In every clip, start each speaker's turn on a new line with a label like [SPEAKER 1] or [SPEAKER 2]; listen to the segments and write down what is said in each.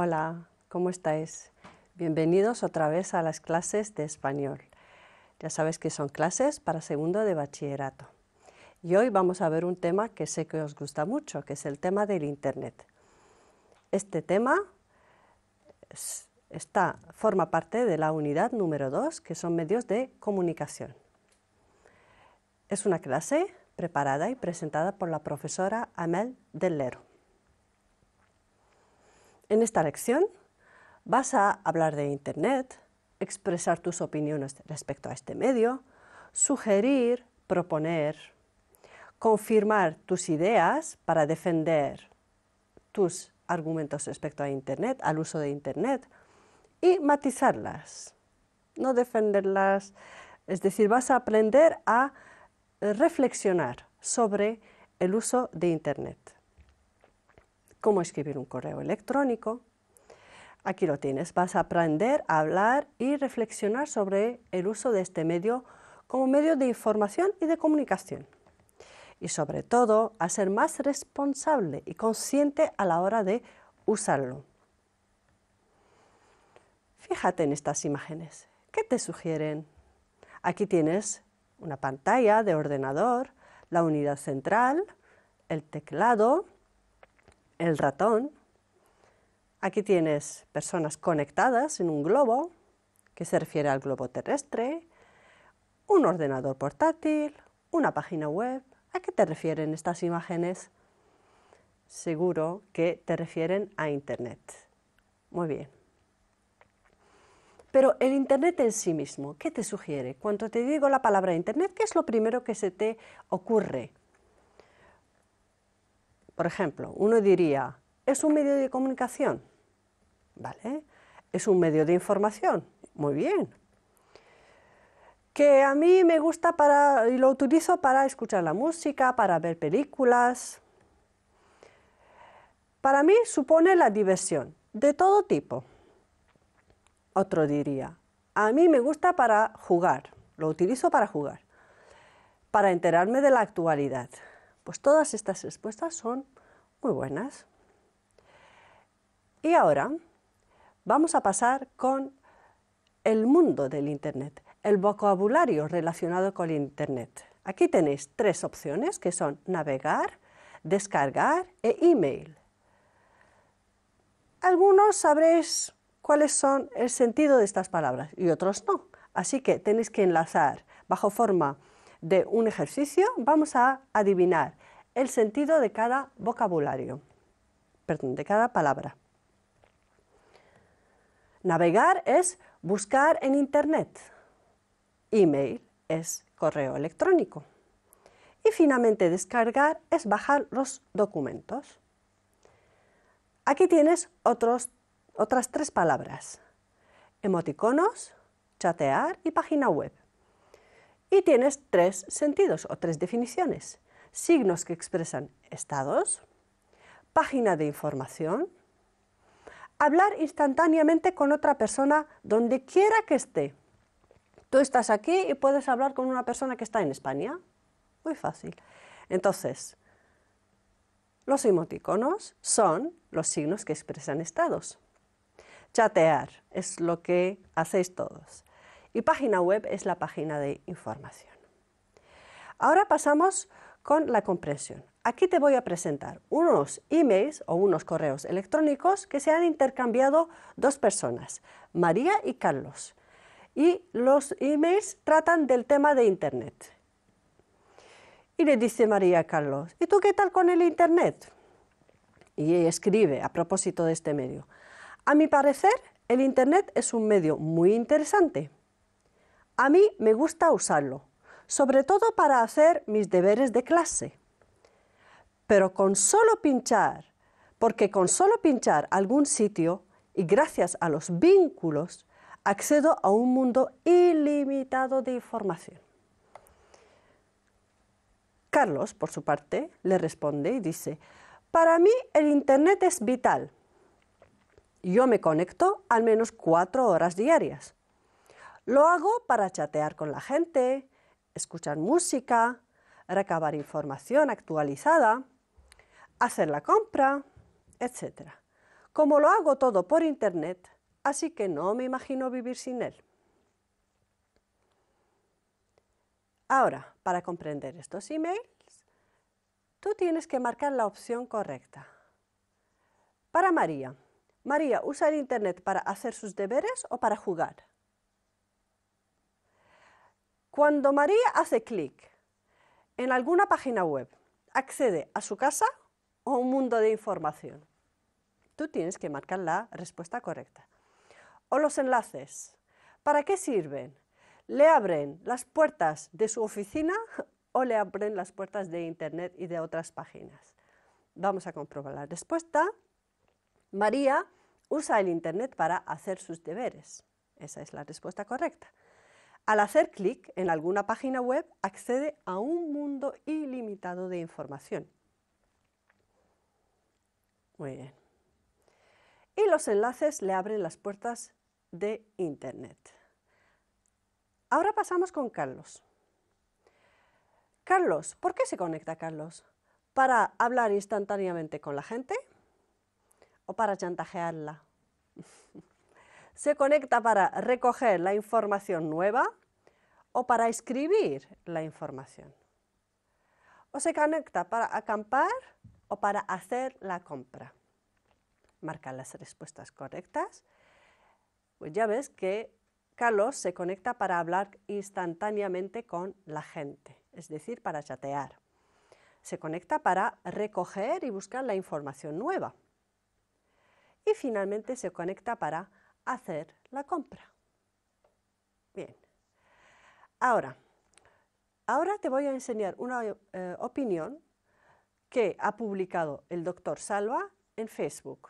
[SPEAKER 1] Hola, ¿cómo estáis? Bienvenidos otra vez a las clases de español. Ya sabéis que son clases para segundo de bachillerato. Y hoy vamos a ver un tema que sé que os gusta mucho, que es el tema del Internet. Este tema forma parte de la unidad número 2, que son medios de comunicación. Es una clase preparada y presentada por la profesora Amel Dellero. En esta lección vas a hablar de Internet, expresar tus opiniones respecto a este medio, sugerir, proponer, confirmar tus ideas para defender tus argumentos respecto a Internet, al uso de Internet, y matizarlas, no defenderlas. Es decir, vas a aprender a eh, reflexionar sobre el uso de Internet cómo escribir un correo electrónico. Aquí lo tienes, vas a aprender a hablar y reflexionar sobre el uso de este medio como medio de información y de comunicación. Y sobre todo, a ser más responsable y consciente a la hora de usarlo. Fíjate en estas imágenes. ¿Qué te sugieren? Aquí tienes una pantalla de ordenador, la unidad central, el teclado, el ratón. Aquí tienes personas conectadas en un globo, que se refiere al globo terrestre, un ordenador portátil, una página web. ¿A qué te refieren estas imágenes? Seguro que te refieren a Internet. Muy bien. Pero el Internet en sí mismo, ¿qué te sugiere? Cuando te digo la palabra Internet, ¿qué es lo primero que se te ocurre? Por ejemplo, uno diría, ¿es un medio de comunicación? ¿Vale? ¿Es un medio de información? Muy bien. Que a mí me gusta para, y lo utilizo para escuchar la música, para ver películas. Para mí supone la diversión, de todo tipo. Otro diría, a mí me gusta para jugar, lo utilizo para jugar, para enterarme de la actualidad. Pues todas estas respuestas son muy buenas. Y ahora vamos a pasar con el mundo del Internet, el vocabulario relacionado con Internet. Aquí tenéis tres opciones que son navegar, descargar e email. Algunos sabréis cuáles son el sentido de estas palabras y otros no. Así que tenéis que enlazar bajo forma de un ejercicio, vamos a adivinar el sentido de cada vocabulario, perdón, de cada palabra. Navegar es buscar en Internet. Email es correo electrónico. Y finalmente descargar es bajar los documentos. Aquí tienes otras tres palabras. Emoticonos, chatear y página web. Y tienes tres sentidos o tres definiciones. Signos que expresan estados, página de información, hablar instantáneamente con otra persona donde quiera que esté. Tú estás aquí y puedes hablar con una persona que está en España. Muy fácil. Entonces, los emoticonos son los signos que expresan estados. Chatear es lo que hacéis todos y página web es la página de información. Ahora pasamos con la comprensión. Aquí te voy a presentar unos emails o unos correos electrónicos que se han intercambiado dos personas, María y Carlos. Y los emails tratan del tema de Internet. Y le dice María a Carlos, ¿y tú qué tal con el Internet? Y escribe a propósito de este medio. A mi parecer, el Internet es un medio muy interesante a mí me gusta usarlo, sobre todo para hacer mis deberes de clase. Pero con solo pinchar, porque con solo pinchar algún sitio y gracias a los vínculos, accedo a un mundo ilimitado de información. Carlos, por su parte, le responde y dice, para mí el Internet es vital. Yo me conecto al menos cuatro horas diarias. Lo hago para chatear con la gente, escuchar música, recabar información actualizada, hacer la compra, etc. Como lo hago todo por Internet, así que no me imagino vivir sin él. Ahora, para comprender estos emails, tú tienes que marcar la opción correcta. Para María, María usa el Internet para hacer sus deberes o para jugar. Cuando María hace clic en alguna página web, accede a su casa o a un mundo de información. Tú tienes que marcar la respuesta correcta. O los enlaces. ¿Para qué sirven? ¿Le abren las puertas de su oficina o le abren las puertas de Internet y de otras páginas? Vamos a comprobar la respuesta. María usa el Internet para hacer sus deberes. Esa es la respuesta correcta. Al hacer clic en alguna página web accede a un mundo ilimitado de información. Muy bien. Y los enlaces le abren las puertas de Internet. Ahora pasamos con Carlos. Carlos, ¿por qué se conecta Carlos? ¿Para hablar instantáneamente con la gente o para chantajearla? se conecta para recoger la información nueva o para escribir la información. O se conecta para acampar o para hacer la compra. Marca las respuestas correctas. Pues ya ves que Carlos se conecta para hablar instantáneamente con la gente, es decir, para chatear. Se conecta para recoger y buscar la información nueva. Y finalmente se conecta para hacer la compra. Bien. Ahora, ahora te voy a enseñar una eh, opinión que ha publicado el doctor Salva en Facebook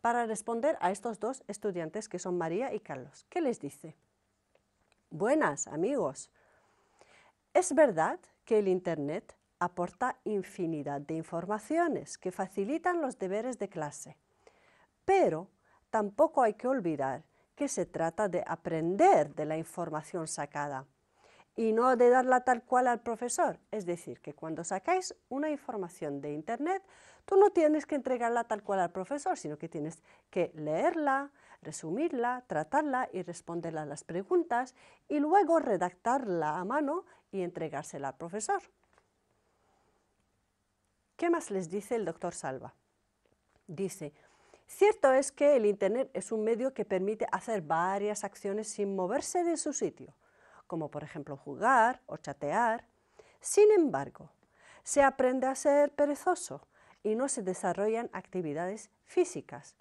[SPEAKER 1] para responder a estos dos estudiantes que son María y Carlos. ¿Qué les dice? Buenas, amigos. Es verdad que el Internet aporta infinidad de informaciones que facilitan los deberes de clase, pero tampoco hay que olvidar que se trata de aprender de la información sacada y no de darla tal cual al profesor. Es decir, que cuando sacáis una información de Internet, tú no tienes que entregarla tal cual al profesor, sino que tienes que leerla, resumirla, tratarla y responderla a las preguntas y luego redactarla a mano y entregársela al profesor. ¿Qué más les dice el doctor Salva? Dice, cierto es que el Internet es un medio que permite hacer varias acciones sin moverse de su sitio como por ejemplo jugar o chatear. Sin embargo, se aprende a ser perezoso y no se desarrollan actividades físicas,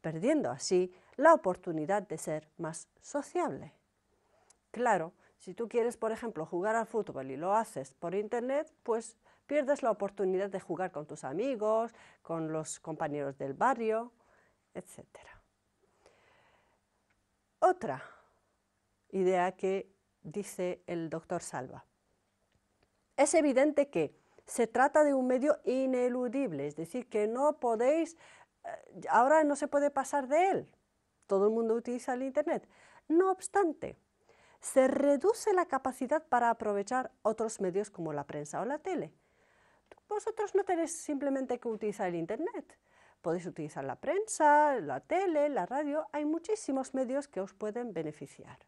[SPEAKER 1] perdiendo así la oportunidad de ser más sociable. Claro, si tú quieres, por ejemplo, jugar al fútbol y lo haces por internet, pues pierdes la oportunidad de jugar con tus amigos, con los compañeros del barrio, etc. Otra idea que dice el doctor Salva. Es evidente que se trata de un medio ineludible, es decir, que no podéis, eh, ahora no se puede pasar de él. Todo el mundo utiliza el Internet. No obstante, se reduce la capacidad para aprovechar otros medios como la prensa o la tele. Vosotros no tenéis simplemente que utilizar el Internet. Podéis utilizar la prensa, la tele, la radio. Hay muchísimos medios que os pueden beneficiar.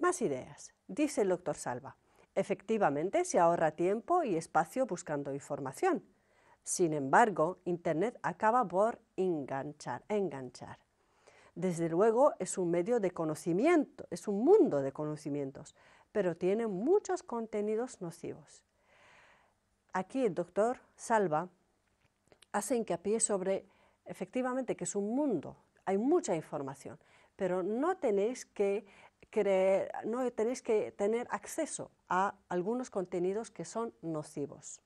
[SPEAKER 1] Más ideas, dice el doctor Salva. Efectivamente, se ahorra tiempo y espacio buscando información. Sin embargo, Internet acaba por enganchar, enganchar. Desde luego es un medio de conocimiento, es un mundo de conocimientos, pero tiene muchos contenidos nocivos. Aquí el doctor Salva hace hincapié sobre efectivamente que es un mundo, hay mucha información, pero no tenéis que no tenéis que tener acceso a algunos contenidos que son nocivos.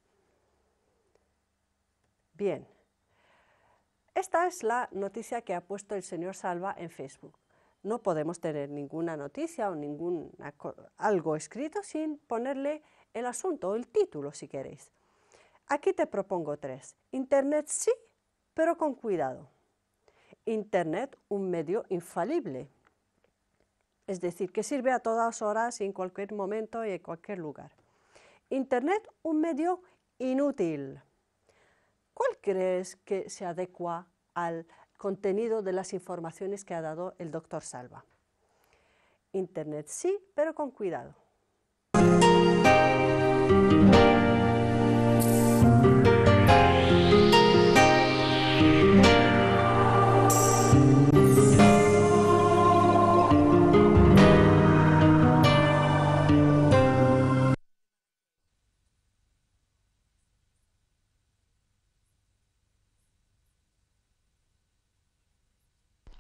[SPEAKER 1] Bien, esta es la noticia que ha puesto el señor Salva en Facebook. No podemos tener ninguna noticia o algo escrito sin ponerle el asunto o el título si queréis. Aquí te propongo tres. Internet sí, pero con cuidado. Internet, un medio infalible es decir, que sirve a todas horas, en cualquier momento y en cualquier lugar. Internet, un medio inútil. ¿Cuál crees que se adecua al contenido de las informaciones que ha dado el doctor Salva? Internet sí, pero con cuidado.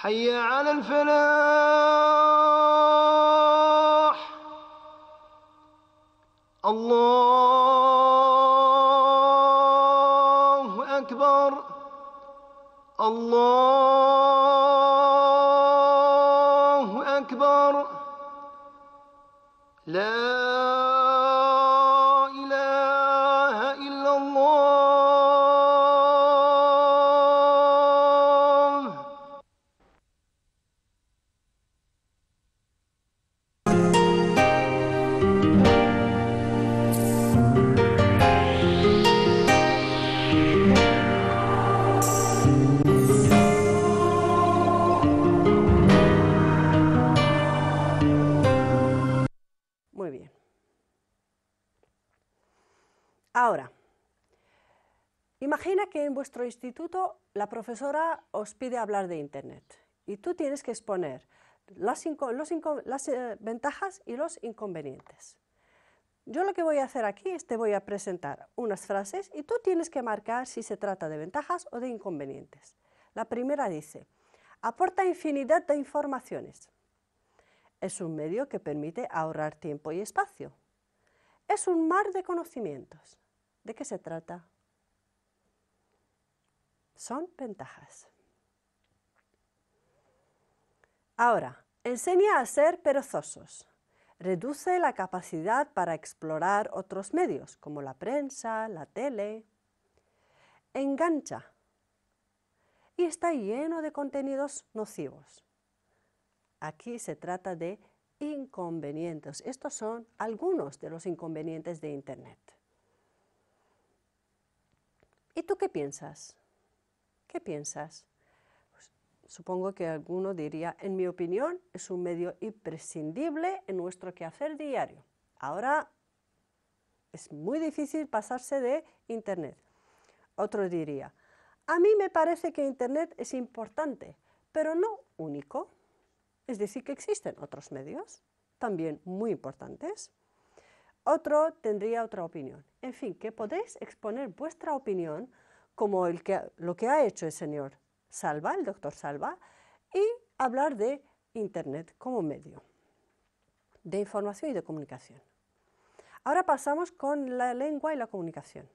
[SPEAKER 2] حي على الفلاح الله أكبر الله
[SPEAKER 1] que en vuestro instituto la profesora os pide hablar de Internet y tú tienes que exponer las, eh, ventajas y los inconvenientes. Yo lo que voy a hacer aquí es te voy a presentar unas frases y tú tienes que marcar si se trata de ventajas o de inconvenientes. La primera dice, aporta infinidad de informaciones. Es un medio que permite ahorrar tiempo y espacio. Es un mar de conocimientos. ¿De qué se trata? Son ventajas. Ahora, enseña a ser perezosos. Reduce la capacidad para explorar otros medios, como la prensa, la tele. Engancha. Y está lleno de contenidos nocivos. Aquí se trata de inconvenientes. Estos son algunos de los inconvenientes de Internet. ¿Y tú qué piensas? ¿Qué piensas? Pues, supongo que alguno diría, en mi opinión, es un medio imprescindible en nuestro quehacer diario. Ahora es muy difícil pasarse de Internet. Otro diría, a mí me parece que Internet es importante, pero no único. Es decir, que existen otros medios, también muy importantes. Otro tendría otra opinión. En fin, que podéis exponer vuestra opinión como lo que ha hecho el señor Salva, el doctor Salva, y hablar de Internet como medio de información y de comunicación. Ahora pasamos con la lengua y la comunicación.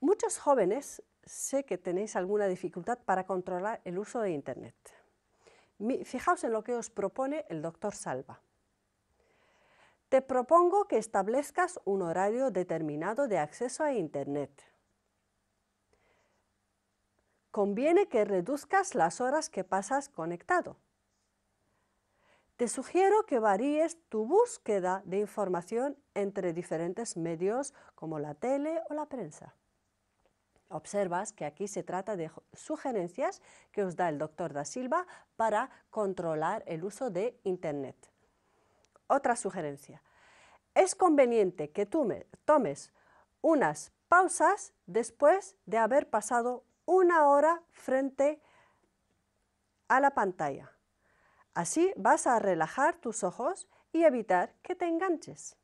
[SPEAKER 1] Muchos jóvenes sé que tenéis alguna dificultad para controlar el uso de Internet. Fijaos en lo que os propone el doctor Salva. Te propongo que establezcas un horario determinado de acceso a Internet conviene que reduzcas las horas que pasas conectado. Te sugiero que varíes tu búsqueda de información entre diferentes medios como la tele o la prensa. Observas que aquí se trata de sugerencias que os da el doctor da Silva para controlar el uso de Internet. Otra sugerencia. Es conveniente que tú tomes unas pausas después de haber pasado una hora frente a la pantalla. Así vas a relajar tus ojos y evitar que te enganches.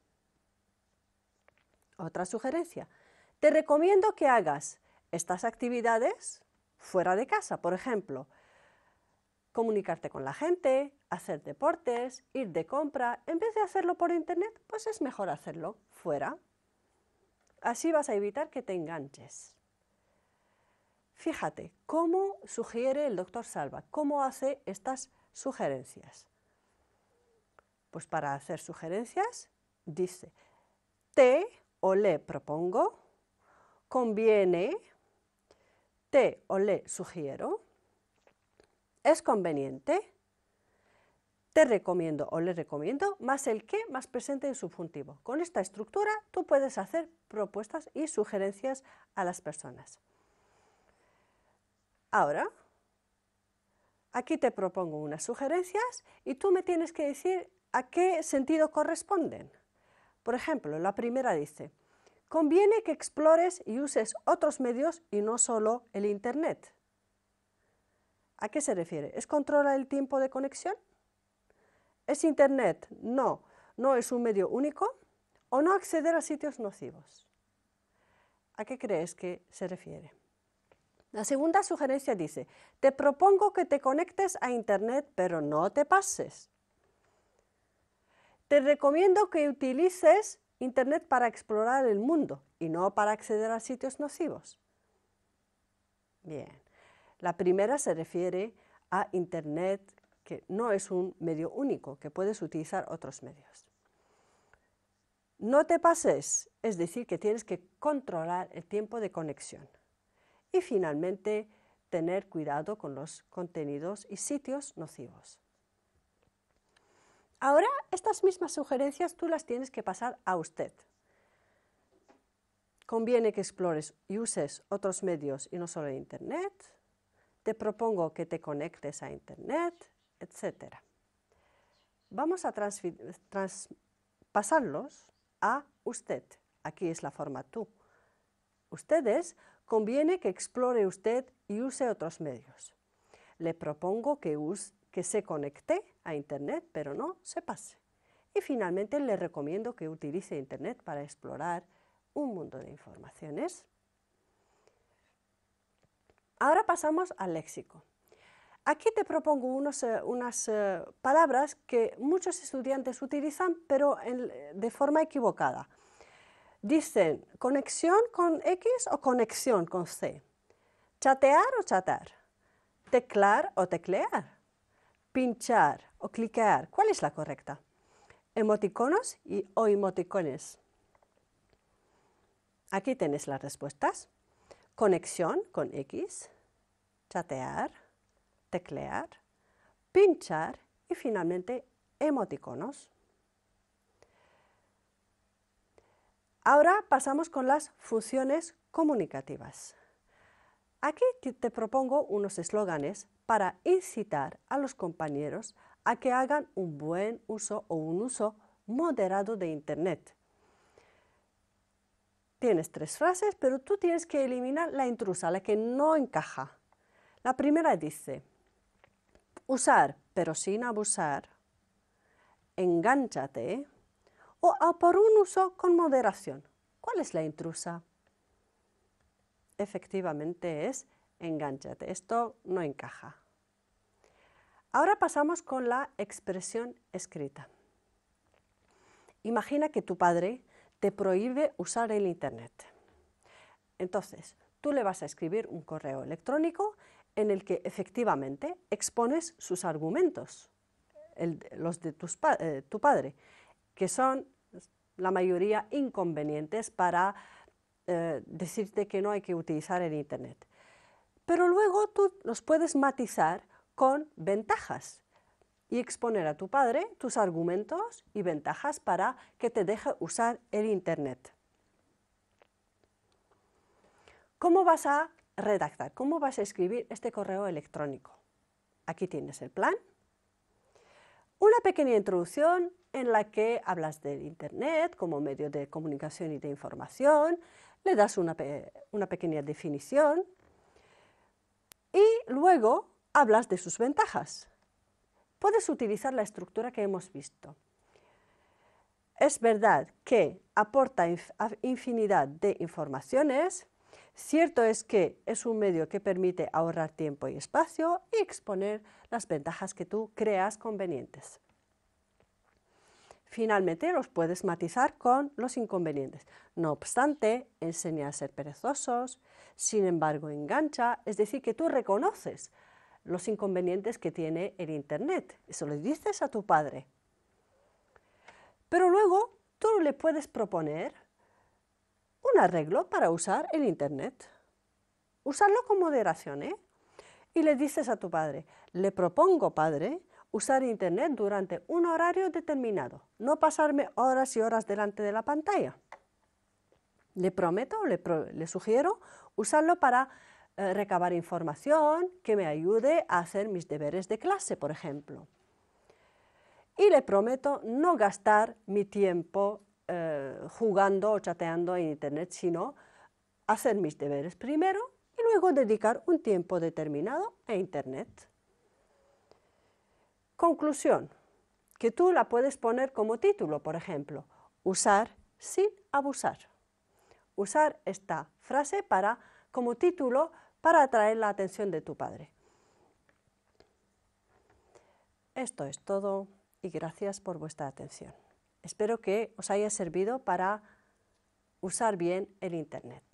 [SPEAKER 1] Otra sugerencia. Te recomiendo que hagas estas actividades fuera de casa, por ejemplo, comunicarte con la gente, hacer deportes, ir de compra, en vez de hacerlo por internet, pues es mejor hacerlo fuera. Así vas a evitar que te enganches. Fíjate cómo sugiere el doctor Salva, cómo hace estas sugerencias. Pues para hacer sugerencias dice, te o le propongo, conviene, te o le sugiero, es conveniente, te recomiendo o le recomiendo, más el que más presente en subjuntivo. Con esta estructura tú puedes hacer propuestas y sugerencias a las personas. Ahora, aquí te propongo unas sugerencias y tú me tienes que decir a qué sentido corresponden. Por ejemplo, la primera dice, conviene que explores y uses otros medios y no solo el Internet. ¿A qué se refiere? ¿Es controlar el tiempo de conexión? ¿Es Internet? No, no es un medio único. ¿O no acceder a sitios nocivos? ¿A qué crees que se refiere? La segunda sugerencia dice, te propongo que te conectes a Internet, pero no te pases. Te recomiendo que utilices Internet para explorar el mundo y no para acceder a sitios nocivos. Bien, la primera se refiere a Internet, que no es un medio único, que puedes utilizar otros medios. No te pases, es decir, que tienes que controlar el tiempo de conexión. Y finalmente, tener cuidado con los contenidos y sitios nocivos. Ahora, estas mismas sugerencias tú las tienes que pasar a usted. Conviene que explores y uses otros medios y no solo Internet. Te propongo que te conectes a Internet, etc. Vamos a pasarlos a usted. Aquí es la forma tú. Ustedes conviene que explore usted y use otros medios. Le propongo que, use, que se conecte a Internet, pero no se pase. Y finalmente le recomiendo que utilice Internet para explorar un mundo de informaciones. Ahora pasamos al léxico. Aquí te propongo eh, unas eh, palabras que muchos estudiantes utilizan, pero de forma equivocada, Dicen conexión con X o conexión con C. Chatear o chatar. Teclar o teclear. Pinchar o cliquear. ¿Cuál es la correcta? Emoticonos y o emoticones. Aquí tenéis las respuestas. Conexión con X, chatear, teclear, pinchar y finalmente emoticonos. Ahora pasamos con las funciones comunicativas. Aquí te propongo unos eslóganes para incitar a los compañeros a que hagan un buen uso o un uso moderado de Internet. Tienes tres frases, pero tú tienes que eliminar la intrusa, la que no encaja. La primera dice, usar pero sin abusar, engánchate, o a por un uso con moderación. ¿Cuál es la intrusa? Efectivamente es enganchate. Esto no encaja. Ahora pasamos con la expresión escrita. Imagina que tu padre te prohíbe usar el Internet. Entonces, tú le vas a escribir un correo electrónico en el que efectivamente expones sus argumentos, los de eh, tu padre, que son la mayoría inconvenientes para eh, decirte que no hay que utilizar el Internet. Pero luego tú los puedes matizar con ventajas y exponer a tu padre tus argumentos y ventajas para que te deje usar el Internet. ¿Cómo vas a redactar? ¿Cómo vas a escribir este correo electrónico? Aquí tienes el plan. Una pequeña introducción en la que hablas del Internet como medio de comunicación y de información, le das una, pequeña definición y luego hablas de sus ventajas. Puedes utilizar la estructura que hemos visto. Es verdad que aporta infinidad de informaciones, Cierto es que es un medio que permite ahorrar tiempo y espacio y exponer las ventajas que tú creas convenientes. Finalmente, los puedes matizar con los inconvenientes. No obstante, enseña a ser perezosos, sin embargo, engancha, es decir, que tú reconoces los inconvenientes que tiene el Internet. Eso le dices a tu padre. Pero luego tú le puedes proponer arreglo para usar el Internet. Usarlo con moderación, ¿eh? Y le dices a tu padre, le propongo, padre, usar Internet durante un horario determinado, no pasarme horas y horas delante de la pantalla. Le prometo, le, sugiero usarlo para eh, recabar información que me ayude a hacer mis deberes de clase, por ejemplo. Y le prometo no gastar mi tiempo eh, jugando o chateando en Internet, sino hacer mis deberes primero y luego dedicar un tiempo determinado a Internet. Conclusión, que tú la puedes poner como título, por ejemplo, usar sin abusar. Usar esta frase para, como título para atraer la atención de tu padre. Esto es todo y gracias por vuestra atención. Espero que os haya servido para usar bien el Internet.